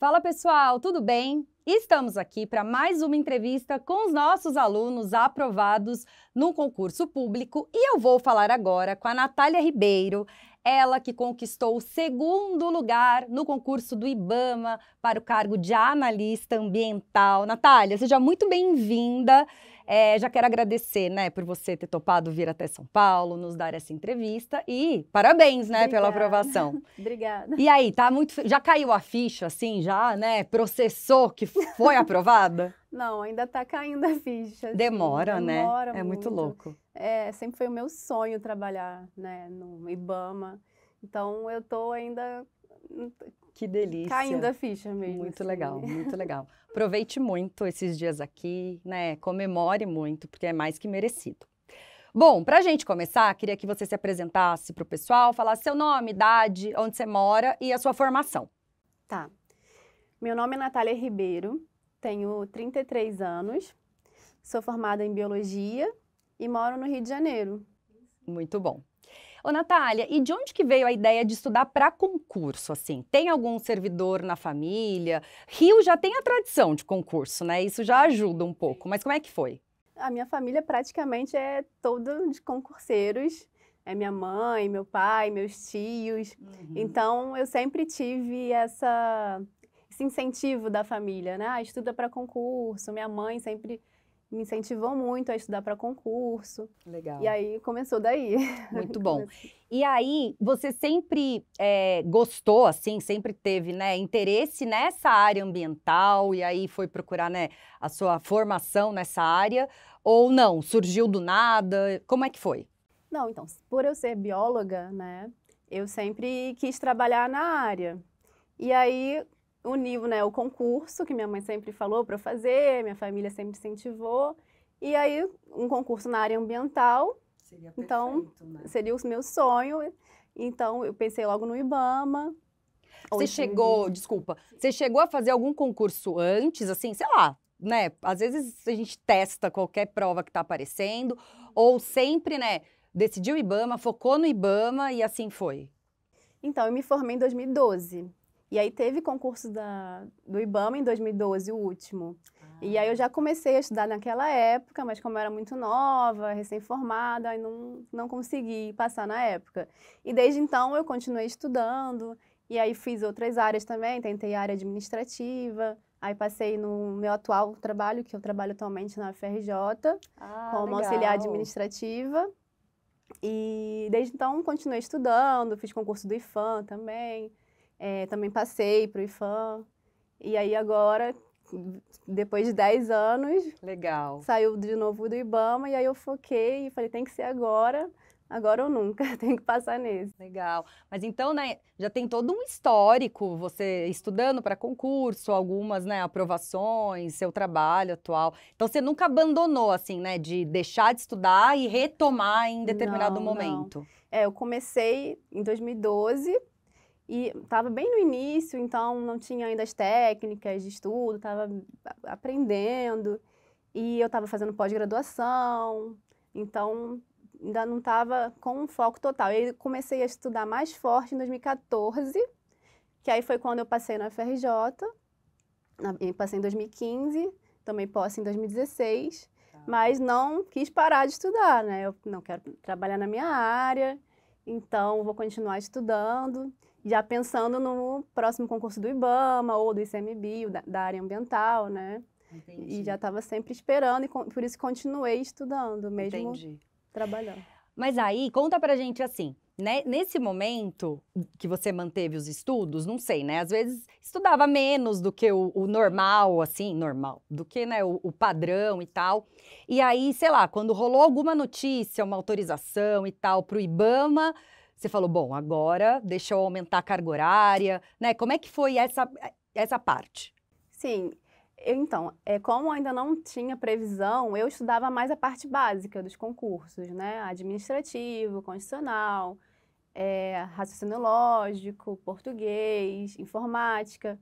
Fala pessoal, tudo bem? Estamos aqui para mais uma entrevista com os nossos alunos aprovados no concurso público e eu vou falar agora com a Natália Ribeiro, ela que conquistou o segundo lugar no concurso do IBAMA para o cargo de analista ambiental. Natália, seja muito bem-vinda. É, já quero agradecer, né, por você ter topado vir até São Paulo, nos dar essa entrevista e parabéns, né, Obrigada. pela aprovação. Obrigada. E aí, tá muito, já caiu a ficha, assim, já, né, processou que foi aprovada? Não, ainda tá caindo a ficha. Assim, demora, demora, né? Demora é muito, muito louco. É, sempre foi o meu sonho trabalhar, né, no IBAMA. Então eu tô ainda hum, que delícia. Caindo a ficha mesmo. Muito assim. legal, muito legal. Aproveite muito esses dias aqui, né? Comemore muito, porque é mais que merecido. Bom, para a gente começar, queria que você se apresentasse para o pessoal, falasse seu nome, idade, onde você mora e a sua formação. Tá. Meu nome é Natália Ribeiro, tenho 33 anos, sou formada em Biologia e moro no Rio de Janeiro. Muito bom. Ô, Natália, e de onde que veio a ideia de estudar para concurso, assim? Tem algum servidor na família? Rio já tem a tradição de concurso, né? Isso já ajuda um pouco, mas como é que foi? A minha família praticamente é toda de concurseiros. É minha mãe, meu pai, meus tios. Uhum. Então, eu sempre tive essa, esse incentivo da família, né? Ah, estuda para concurso. Minha mãe sempre me incentivou muito a estudar para concurso. Legal. E aí começou daí. Muito bom. e aí, você sempre é, gostou, assim, sempre teve né, interesse nessa área ambiental e aí foi procurar né, a sua formação nessa área? Ou não? Surgiu do nada? Como é que foi? Não, então, por eu ser bióloga, né, eu sempre quis trabalhar na área. E aí, uniu né, o concurso, que minha mãe sempre falou para fazer, minha família sempre incentivou, e aí um concurso na área ambiental. Seria então perfeito, então, né? seria o meu sonho. Então, eu pensei logo no Ibama. Você chegou, desculpa, você chegou a fazer algum concurso antes, assim, sei lá, né? Às vezes a gente testa qualquer prova que está aparecendo, ou sempre, né? Decidiu o Ibama, focou no Ibama e assim foi. Então, eu me formei em 2012. E aí teve concurso da, do IBAMA em 2012, o último. Ah. E aí eu ah. já comecei a estudar naquela época, mas como eu era muito nova, recém-formada, não, não consegui passar na época. E desde então eu continuei estudando, e aí fiz outras áreas também, tentei área administrativa, aí passei no meu atual trabalho, que eu trabalho atualmente na FRJ, ah, como legal. auxiliar administrativa. E desde então continuei estudando, fiz concurso do IFAM também. É, também passei para o IFAM. E aí agora, depois de 10 anos... Legal. Saiu de novo do IBAMA e aí eu foquei e falei, tem que ser agora agora ou nunca, tem que passar nesse. Legal. Mas então, né, já tem todo um histórico, você estudando para concurso, algumas, né, aprovações, seu trabalho atual. Então você nunca abandonou assim, né, de deixar de estudar e retomar em determinado não, momento. Não. É, eu comecei em 2012 e estava bem no início, então não tinha ainda as técnicas de estudo, estava aprendendo. E eu estava fazendo pós-graduação, então ainda não estava com um foco total. E comecei a estudar mais forte em 2014, que aí foi quando eu passei na FRJ. passei em 2015, tomei posse em 2016, tá. mas não quis parar de estudar, né? Eu não quero trabalhar na minha área, então vou continuar estudando já pensando no próximo concurso do IBAMA ou do ICMBio, da, da área ambiental, né? Entendi. E já estava sempre esperando e por isso continuei estudando, mesmo Entendi. trabalhando. Mas aí, conta pra gente assim, né? Nesse momento que você manteve os estudos, não sei, né? Às vezes estudava menos do que o, o normal, assim, normal, do que né, o, o, padrão e tal. E aí, sei lá, quando rolou alguma notícia, uma autorização e tal para o IBAMA, você falou, bom, agora deixa eu aumentar a carga horária, né? Como é que foi essa, essa parte? Sim, então, é, como ainda não tinha previsão, eu estudava mais a parte básica dos concursos, né? Administrativo, constitucional, é, raciocínio lógico, português, informática.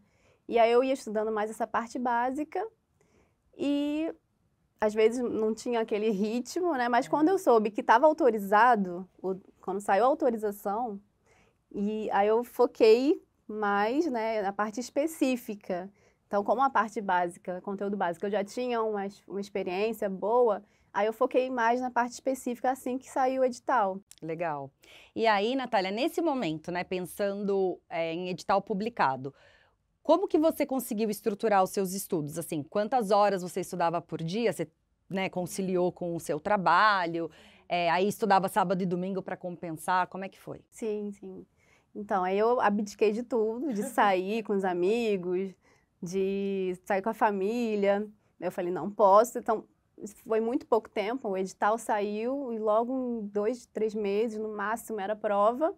E aí eu ia estudando mais essa parte básica e às vezes não tinha aquele ritmo, né? Mas quando eu uhum. soube que estava autorizado o quando saiu a autorização, e aí eu foquei mais né, na parte específica. Então, como a parte básica, conteúdo básico, eu já tinha uma, uma experiência boa, aí eu foquei mais na parte específica assim que saiu o edital. Legal. E aí, Natália, nesse momento, né, pensando é, em edital publicado, como que você conseguiu estruturar os seus estudos? Assim, quantas horas você estudava por dia? Você né, conciliou com o seu trabalho? É, aí estudava sábado e domingo para compensar? Como é que foi? Sim, sim. Então, aí eu abdiquei de tudo, de sair com os amigos, de sair com a família. Eu falei, não posso. Então, foi muito pouco tempo. O edital saiu e logo em dois, três meses, no máximo, era prova.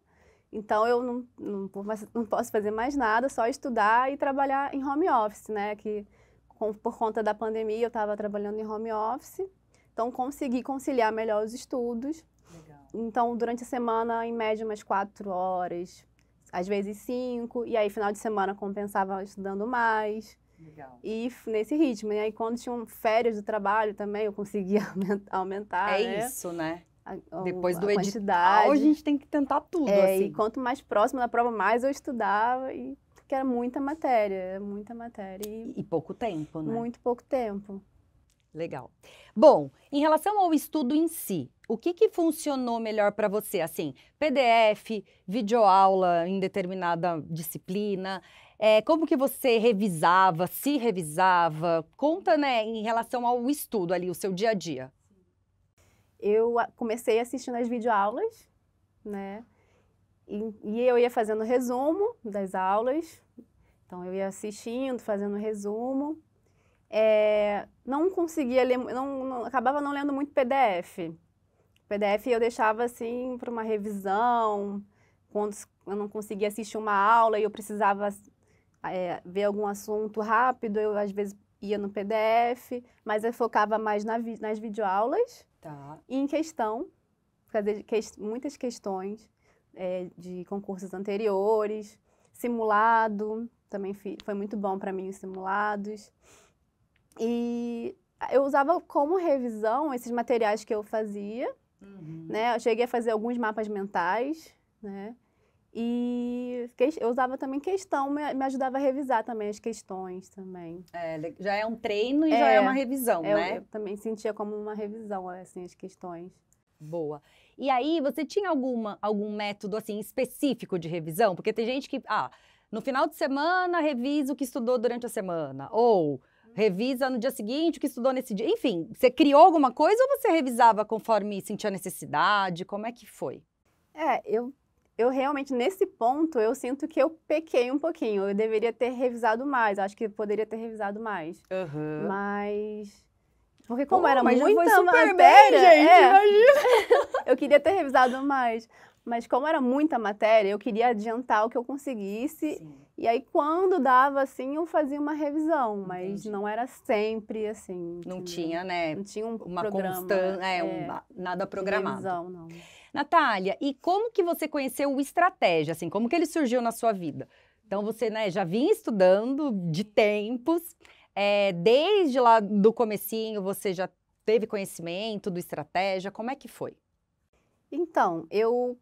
Então, eu não, não, não posso fazer mais nada, só estudar e trabalhar em home office, né? Que, com, por conta da pandemia, eu estava trabalhando em home office. Então, consegui conciliar melhor os estudos. Legal. Então, durante a semana, em média, umas quatro horas, às vezes cinco. E aí, final de semana, compensava estudando mais. Legal. E nesse ritmo. Né? E aí, quando tinham férias do trabalho também, eu conseguia aumentar. É né? isso, né? A, Depois a do quantidade. edital, a gente tem que tentar tudo. É, assim. E quanto mais próximo da prova, mais eu estudava. E porque era muita matéria, muita matéria. E, e pouco tempo, né? Muito pouco tempo. Legal. Bom, em relação ao estudo em si, o que, que funcionou melhor para você? Assim, PDF, videoaula em determinada disciplina, é, como que você revisava, se revisava? Conta, né, em relação ao estudo ali, o seu dia a dia. Eu comecei assistindo as videoaulas, né, e, e eu ia fazendo resumo das aulas, então eu ia assistindo, fazendo resumo, é, não conseguia ler, não, não, acabava não lendo muito PDF. PDF eu deixava assim para uma revisão, quando eu não conseguia assistir uma aula e eu precisava é, ver algum assunto rápido, eu às vezes ia no PDF, mas eu focava mais na vi nas videoaulas tá. e em questão, fazer que muitas questões é, de concursos anteriores, simulado, também foi muito bom para mim os simulados. E eu usava como revisão esses materiais que eu fazia, uhum. né? Eu cheguei a fazer alguns mapas mentais, né? E eu usava também questão, me ajudava a revisar também as questões também. É, já é um treino e é, já é uma revisão, é, eu, né? Eu também sentia como uma revisão, assim, as questões. Boa. E aí, você tinha alguma, algum método, assim, específico de revisão? Porque tem gente que, ah, no final de semana, revisa o que estudou durante a semana. Ou Revisa no dia seguinte o que estudou nesse dia. Enfim, você criou alguma coisa ou você revisava conforme sentia necessidade? Como é que foi? É, eu, eu realmente, nesse ponto, eu sinto que eu pequei um pouquinho. Eu deveria ter revisado mais. Acho que poderia ter revisado mais. Uhum. Mas. Porque como era mas muita foi matéria, bem, gente, é, imagina. eu queria ter revisado mais, mas como era muita matéria, eu queria adiantar o que eu conseguisse Sim. E aí, quando dava, assim, eu fazia uma revisão, mas Entendi. não era sempre, assim. Não entendeu? tinha, né? Não tinha um uma constante é, é, um, nada programado. Revisão, não. Natália, e como que você conheceu o Estratégia, assim, como que ele surgiu na sua vida? Então, você, né, já vinha estudando de tempos, é, desde lá do comecinho, você já teve conhecimento do Estratégia, como é que foi? Então, eu,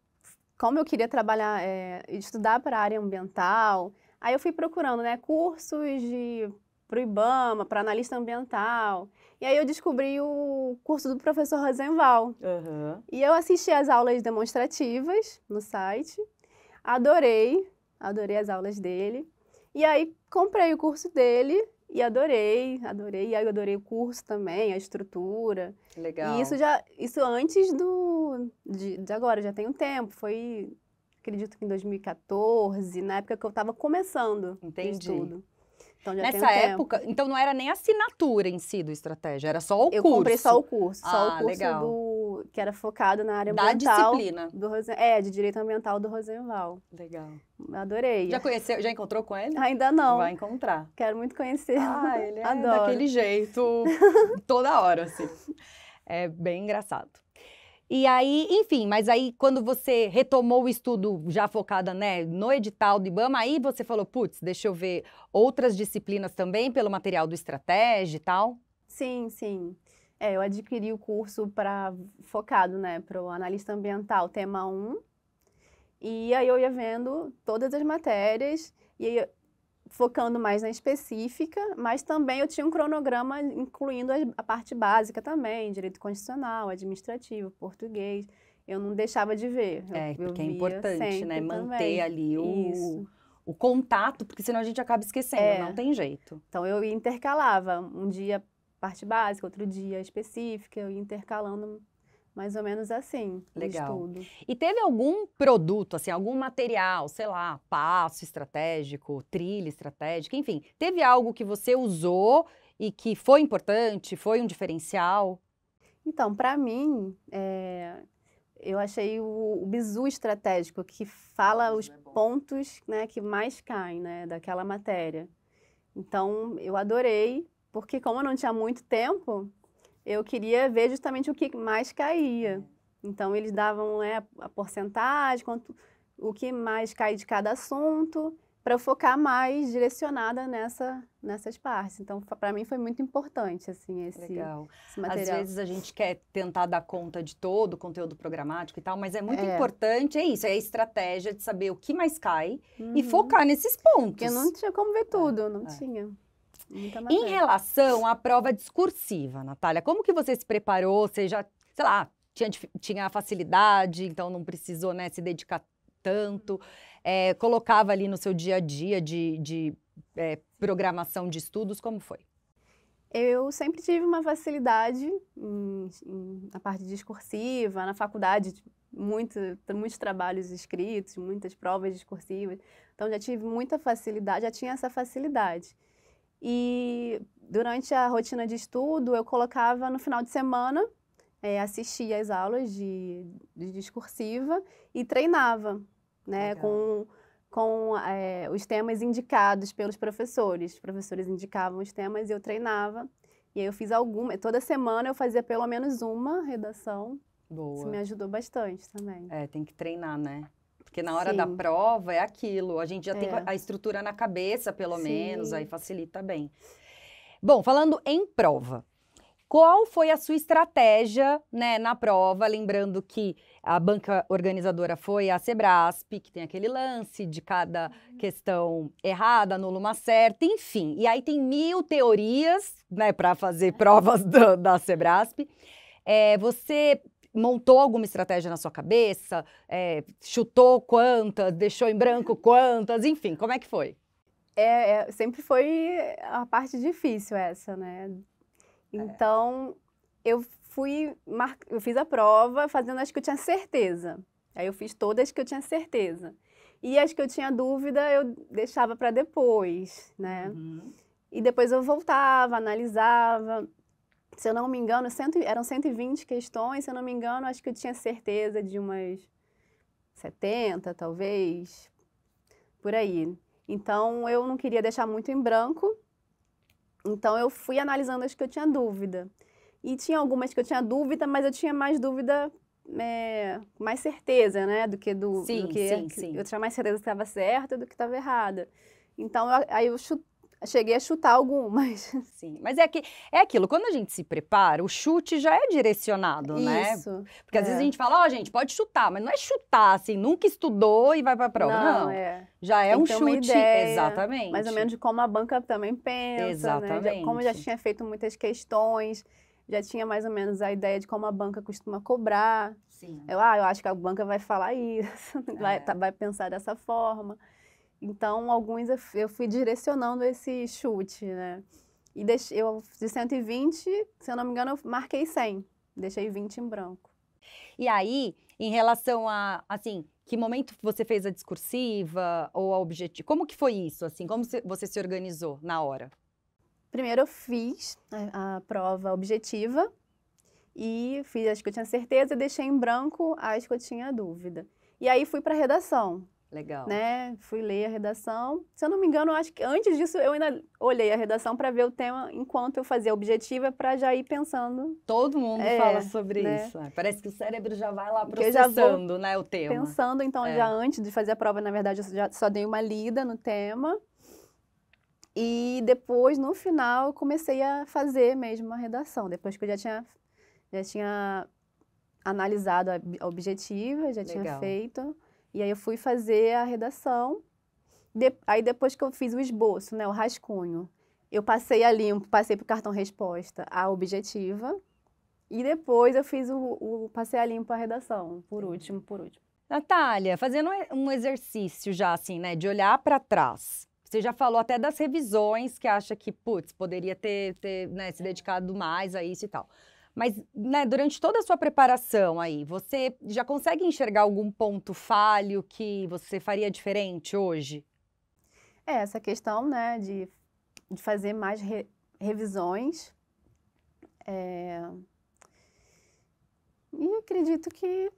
como eu queria trabalhar, é, estudar para a área ambiental, Aí eu fui procurando, né, cursos de para o IBAMA, para analista ambiental. E aí eu descobri o curso do professor Rosenval. Uhum. E eu assisti às aulas demonstrativas no site, adorei, adorei as aulas dele. E aí comprei o curso dele e adorei, adorei, e aí adorei o curso também, a estrutura. Legal. E isso já, isso antes do, de, de agora, já tem um tempo, foi acredito que em 2014, na época que eu estava começando Entendi. estudo. Então, já Nessa época, tempo. então não era nem assinatura em si do estratégia, era só o eu curso. Eu comprei só o curso, ah, só o ah, curso legal. do que era focado na área ambiental. Da disciplina. Do é, de direito ambiental do Rosenval. Legal. Adorei. Já conheceu, já encontrou com ele? Ainda não. Vai encontrar. Quero muito conhecer. Ah, ele é Adoro. daquele jeito toda hora assim. É bem engraçado. E aí, enfim, mas aí quando você retomou o estudo já focada né, no edital do IBAMA, aí você falou, putz, deixa eu ver outras disciplinas também pelo material do Estratégia e tal? Sim, sim. É, eu adquiri o curso para focado, né, para o analista ambiental, tema 1. E aí eu ia vendo todas as matérias e aí focando mais na específica, mas também eu tinha um cronograma incluindo a parte básica também, direito constitucional, administrativo, português. Eu não deixava de ver. É, porque é importante, né? Manter também. ali o, o contato, porque senão a gente acaba esquecendo, é. não tem jeito. Então eu intercalava um dia parte básica, outro dia específica, eu ia intercalando mais ou menos assim. Legal. Um e teve algum produto, assim, algum material, sei lá, passo estratégico, trilha estratégica, enfim, teve algo que você usou e que foi importante, foi um diferencial? Então, para mim, é, eu achei o, o bizu estratégico, que fala os é pontos né, que mais caem né, daquela matéria. Então, eu adorei, porque como eu não tinha muito tempo, eu queria ver justamente o que mais caía. É. Então, eles davam né, a porcentagem, quanto, o que mais cai de cada assunto, para eu focar mais direcionada nessa, nessas partes. Então, para mim foi muito importante, assim, esse, Legal. Esse material. Às vezes a gente quer tentar dar conta de todo o conteúdo programático e tal, mas é muito é. importante, é isso, é a estratégia de saber o que mais cai uhum. e focar nesses pontos. Porque eu não tinha como ver é. tudo, é. não é. tinha. Em relação à prova discursiva, Natália, como que você se preparou? Você já, sei lá, tinha, tinha facilidade, então não precisou né, se dedicar tanto, é, colocava ali no seu dia a dia de, de é, programação de estudos, como foi? Eu sempre tive uma facilidade em, em, na parte discursiva, na faculdade, tipo, muito, muitos trabalhos escritos, muitas provas discursivas, então já tive muita facilidade, já tinha essa facilidade. E durante a rotina de estudo, eu colocava no final de semana, é, assistia às aulas de, de discursiva e treinava, né, com, com é, os temas indicados pelos professores. Os professores indicavam os temas e eu treinava. E aí eu fiz alguma, toda semana eu fazia pelo menos uma redação. Boa. Isso me ajudou bastante também. É, tem que treinar, né? Porque na hora Sim. da prova é aquilo, a gente já é. tem a estrutura na cabeça, pelo Sim. menos, aí facilita bem. Bom, falando em prova, qual foi a sua estratégia né, na prova? Lembrando que a banca organizadora foi a Sebrasp, que tem aquele lance de cada uhum. questão errada, anula uma certa, enfim. E aí tem mil teorias né, para fazer é. provas do, da Sebrasp. É, você montou alguma estratégia na sua cabeça? É, chutou quantas? Deixou em branco quantas? Enfim, como é que foi? É, é, sempre foi a parte difícil essa, né? É. Então, eu fui, mar... eu fiz a prova fazendo as que eu tinha certeza. Aí eu fiz todas que eu tinha certeza. E as que eu tinha dúvida, eu deixava para depois, né? Uhum. E depois eu voltava, analisava se eu não me engano, cento, eram 120 questões, se eu não me engano, acho que eu tinha certeza de umas 70, talvez, por aí. Então, eu não queria deixar muito em branco, então eu fui analisando as que eu tinha dúvida. E tinha algumas que eu tinha dúvida, mas eu tinha mais dúvida, é, mais certeza, né, do que do... Sim, do que, sim, sim. Eu tinha mais certeza que estava certa do que estava errada. Então, eu, aí eu chutei cheguei a chutar algumas. Sim, mas é, que, é aquilo, quando a gente se prepara, o chute já é direcionado, Isso, né? Isso. Porque é. às vezes a é. gente fala, ó, oh, gente, pode chutar, mas não é chutar assim, nunca estudou e vai pra prova. Não, não. é. Já é Tem um chute. Ideia, exatamente. Mais ou menos de como a banca também pensa. Né? Exatamente. Né? como já tinha feito muitas questões já tinha mais ou menos a ideia de como a banca costuma cobrar. Sim. Eu, ah, eu acho que a banca vai falar isso, é. vai, tá, vai pensar dessa forma. Então, alguns eu fui direcionando esse chute, né? E deixe eu, de 120, se eu não me engano, eu marquei 100. Deixei 20 em branco. E aí, em relação a, assim, que momento você fez a discursiva ou a objetiva? Como que foi isso, assim? Como você se organizou na hora? Primeiro eu fiz a, a prova objetiva e fiz as que eu tinha certeza e deixei em branco as que eu tinha dúvida. E aí fui para a redação. Legal. Né? Fui ler a redação. Se eu não me engano, acho que antes disso eu ainda olhei a redação para ver o tema enquanto eu fazia a objetiva para já ir pensando. Todo mundo é, fala sobre né? isso. Né? Parece que o cérebro já vai lá processando, né, o tema. Pensando, então, é. já antes de fazer a prova, na verdade, eu já só dei uma lida no tema. E depois, no final, eu comecei a fazer mesmo a redação, depois que eu já tinha já tinha analisado a objetiva, já Legal. tinha feito. E aí eu fui fazer a redação. De, aí depois que eu fiz o esboço, né, o rascunho, eu passei a limpo, passei para o cartão resposta a objetiva. E depois eu fiz o, o passei a limpo a redação, por último, por último. Natália, fazendo um exercício já assim, né, de olhar para trás. Você já falou até das revisões que acha que, putz, poderia ter, ter né, se dedicado mais a isso e tal. Mas né, durante toda a sua preparação aí, você já consegue enxergar algum ponto falho que você faria diferente hoje? É, essa questão né, de, de fazer mais re, revisões. É... E acredito que,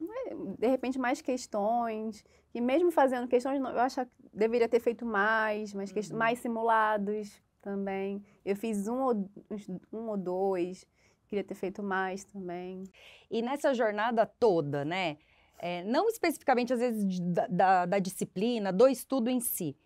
né, de repente, mais questões. E mesmo fazendo questões, eu acho que deveria ter feito mais, mais, uhum. mais simulados também. Eu fiz um ou, um ou dois queria ter feito mais também. E nessa jornada toda, né? É, não especificamente, às vezes, da, da, da, disciplina, do estudo em si.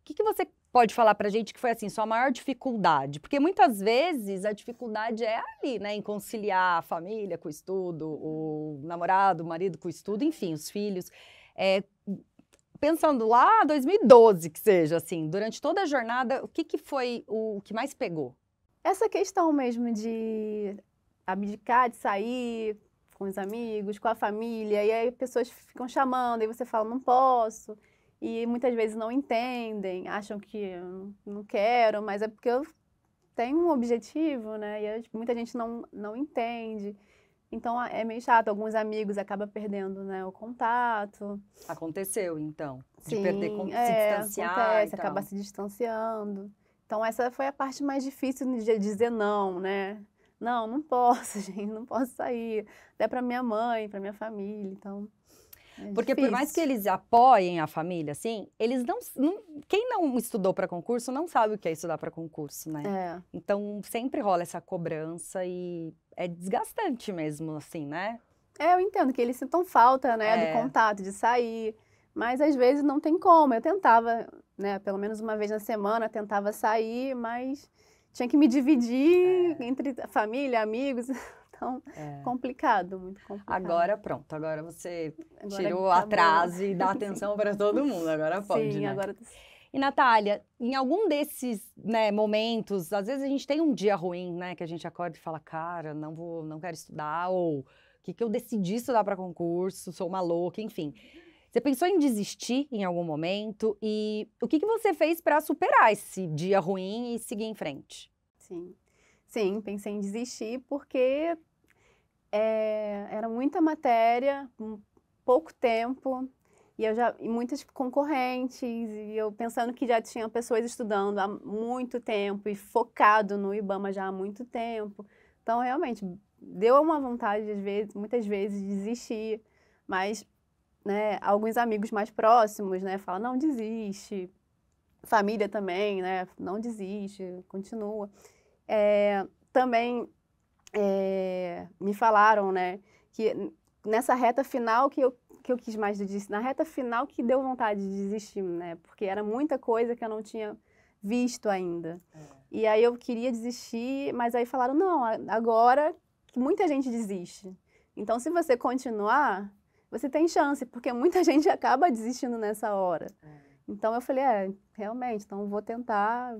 O que, que você pode falar para gente que foi assim sua maior dificuldade? Porque muitas vezes a dificuldade é ali, né, em conciliar a família com o estudo, o namorado, o marido com o estudo, enfim, os filhos. É, pensando lá 2012 que seja assim, durante toda a jornada, o que, que foi o, o que mais pegou? Essa questão mesmo de abdicar de sair com os amigos, com a família, e aí pessoas ficam chamando, e você fala, não posso, e muitas vezes não entendem, acham que não quero, mas é porque eu tenho um objetivo, né, e muita gente não, não entende. Então é meio chato, alguns amigos acabam perdendo né, o contato. Aconteceu, então, de Sim, perder, se é, distanciar. Acontece, acaba se distanciando. Então essa foi a parte mais difícil de dizer não, né? Não, não posso, gente, não posso sair. Até para minha mãe, para minha família, então. É Porque difícil. por mais que eles apoiem a família, assim, eles não, não quem não estudou para concurso não sabe o que é estudar para concurso, né? É. Então sempre rola essa cobrança e é desgastante mesmo, assim, né? É, eu entendo que eles sintam falta, né, é. do contato, de sair, mas às vezes não tem como. Eu tentava, né, pelo menos uma vez na semana tentava sair, mas tinha que me dividir é. entre família, amigos. Então, é. complicado, muito complicado. Agora pronto, agora você agora tirou tá atraso e dá atenção para todo mundo, agora pode, Sim, né? agora... Tá e Natália, em algum desses né, momentos, às vezes a gente tem um dia ruim, né? Que a gente acorda e fala, cara, não vou, não quero estudar, ou o que, que eu decidi estudar para concurso, sou uma louca, enfim. Você pensou em desistir em algum momento? E o que, que você fez para superar esse dia ruim e seguir em frente? Sim, sim, pensei em desistir porque é, era muita matéria, pouco tempo, e eu já e muitas concorrentes e eu pensando que já tinha pessoas estudando há muito tempo e focado no IBAMA já há muito tempo. Então realmente deu uma vontade às vezes, muitas vezes desistir, mas né, alguns amigos mais próximos, né, falam, não desiste. Família também, né, não desiste, continua. É, também é, me falaram, né, que nessa reta final que eu, que eu quis mais desistir, na reta final que deu vontade de desistir, né, porque era muita coisa que eu não tinha visto ainda. É. E aí eu queria desistir, mas aí falaram, não, agora muita gente desiste. Então, se você continuar, você tem chance, porque muita gente acaba desistindo nessa hora. É. Então eu falei, é, realmente, então vou tentar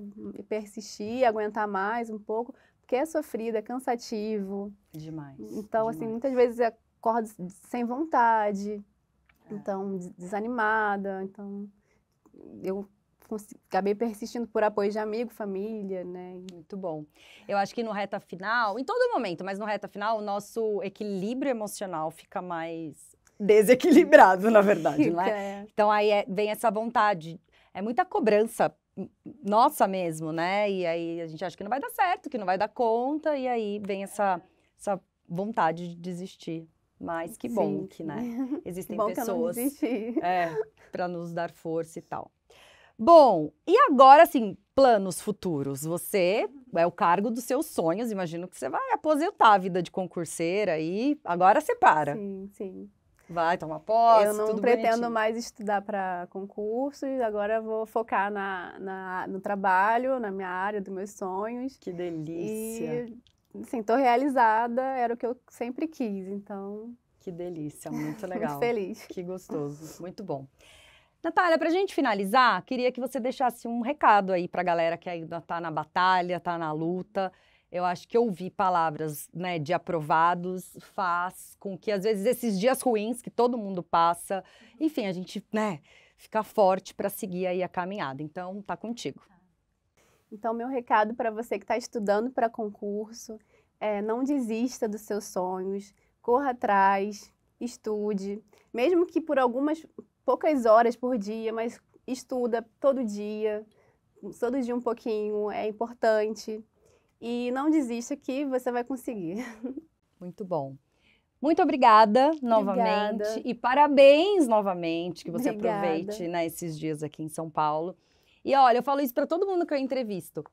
persistir, aguentar mais um pouco, porque é sofrido, é cansativo. É demais. É então, assim, demais. assim, muitas vezes acordo sem vontade, é. então desanimada, então eu acabei persistindo por apoio de amigo, família, né? Muito bom. Eu acho que no reta final, em todo momento, mas no reta final, o nosso equilíbrio emocional fica mais desequilibrado, na verdade, né? É. Então aí é, vem essa vontade. É muita cobrança hum, nossa mesmo, né? E aí a gente acha que não vai dar certo, que não vai dar conta, e aí vem essa, essa vontade de desistir. Mas que bom Sim. que, né? Existem que bom pessoas é, para nos dar força e tal. Bom, e agora assim, planos futuros. Você é o cargo dos seus sonhos, imagino que você vai aposentar a vida de concurseira e agora você para. Sim, sim. Vai tomar posse. Eu não pretendo bonitinho. mais estudar para concursos, agora vou focar na, na, no trabalho, na minha área, dos meus sonhos. Que delícia. E, assim, tô realizada, era o que eu sempre quis, então. Que delícia, muito legal. muito feliz. Que gostoso, muito bom. Natália, para a gente finalizar, queria que você deixasse um recado aí para a galera que ainda está na batalha, está na luta eu acho que ouvir palavras né, de aprovados faz com que, às vezes, esses dias ruins que todo mundo passa, enfim, a gente né, fica forte para seguir aí a caminhada. Então, tá contigo. Tá. Então, meu recado para você que está estudando para concurso é não desista dos seus sonhos, corra atrás, estude, mesmo que por algumas poucas horas por dia, mas estuda todo dia, todo dia um pouquinho, é importante. E não desista que você vai conseguir. Muito bom. Muito obrigada novamente obrigada. e parabéns novamente que você obrigada. aproveite né, esses dias aqui em São Paulo. E olha, eu falo isso para todo mundo que eu entrevisto,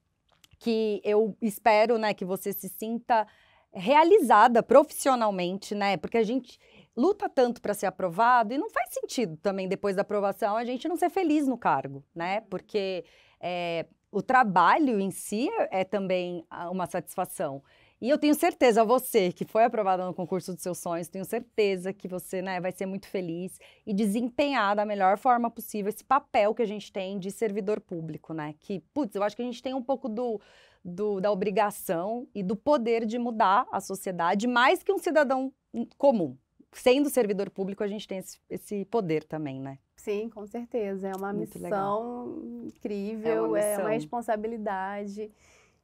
que eu espero, né, que você se sinta realizada profissionalmente, né? Porque a gente luta tanto para ser aprovado e não faz sentido também depois da aprovação a gente não ser feliz no cargo, né? Uhum. Porque é, o trabalho em si é, também ah, uma satisfação. E eu tenho certeza, você que foi aprovada no concurso dos seus sonhos, tenho certeza que você né, vai ser muito feliz e desempenhar da melhor forma possível esse papel que a gente tem de servidor público, né? Que, putz, eu acho que a gente tem um pouco do, do da obrigação e do poder de mudar a sociedade mais que um cidadão hum, comum, sendo servidor público, a gente tem esse, esse poder também, né? Sim, com certeza. É uma Muito missão legal. É incrível, é uma, missão. é uma, responsabilidade.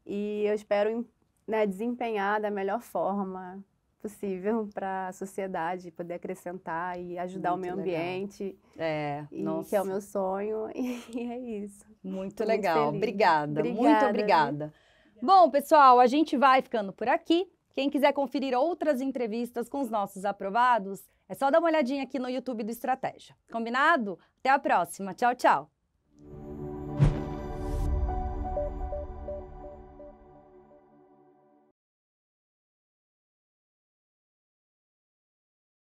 E eu espero né, desempenhar da melhor forma possível para a sociedade poder acrescentar e ajudar Muito o meio ambiente. É, e, nossa. que é o meu sonho e é isso. Muito Tô legal. Muito obrigada. obrigada. Muito obrigada. Bom, pessoal, a gente vai ficando por aqui. Quem quiser conferir outras entrevistas com os nossos aprovados, é só dar uma olhadinha aqui no YouTube do Estratégia. Combinado? Até a próxima. Tchau, tchau.